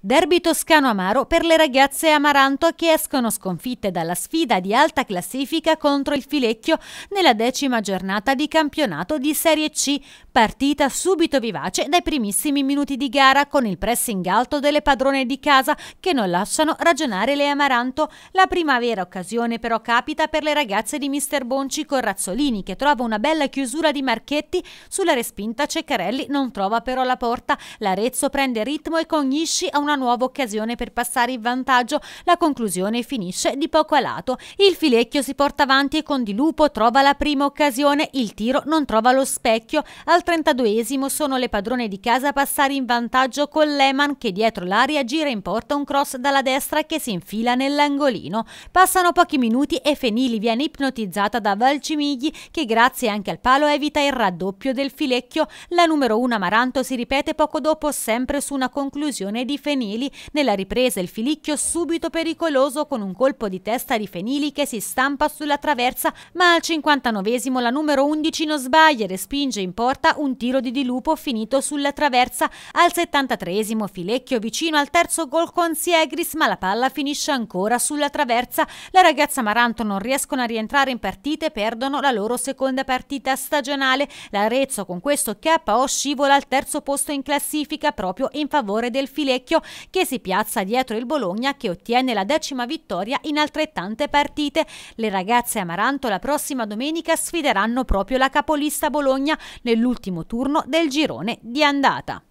Derby toscano amaro per le ragazze amaranto che escono sconfitte dalla sfida di alta classifica contro il Filecchio nella decima giornata di campionato di Serie C, partita subito vivace dai primissimi minuti di gara con il pressing alto delle padrone di casa che non lasciano ragionare le amaranto. La primavera occasione però capita per le ragazze di Mister Bonci con Razzolini che trova una bella chiusura di Marchetti sulla respinta Ceccarelli non trova però la porta. L'Arezzo prende ritmo e con Ghisci a una una nuova occasione per passare in vantaggio, la conclusione finisce di poco a lato. Il filecchio si porta avanti e con Di Lupo trova la prima occasione, il tiro non trova lo specchio. Al 32esimo sono le padrone di casa a passare in vantaggio con Lehmann che dietro l'aria gira in porta un cross dalla destra che si infila nell'angolino. Passano pochi minuti e Fenili viene ipnotizzata da Valcimigli che grazie anche al palo evita il raddoppio del filecchio. La numero 1 Amaranto si ripete poco dopo sempre su una conclusione di Fenili. Fenili, nella ripresa il filicchio subito pericoloso con un colpo di testa di Fenili che si stampa sulla traversa, ma al 59esimo la numero 11 non sbaglia e respinge in porta un tiro di dilupo finito sulla traversa, al 73esimo Filecchio vicino al terzo gol con Siegris, ma la palla finisce ancora sulla traversa, la ragazza Maranto non riescono a rientrare in partita e perdono la loro seconda partita stagionale, l'Arezzo con questo KO scivola al terzo posto in classifica proprio in favore del Filecchio che si piazza dietro il Bologna che ottiene la decima vittoria in altrettante partite. Le ragazze Amaranto la prossima domenica sfideranno proprio la capolista Bologna nell'ultimo turno del girone di andata.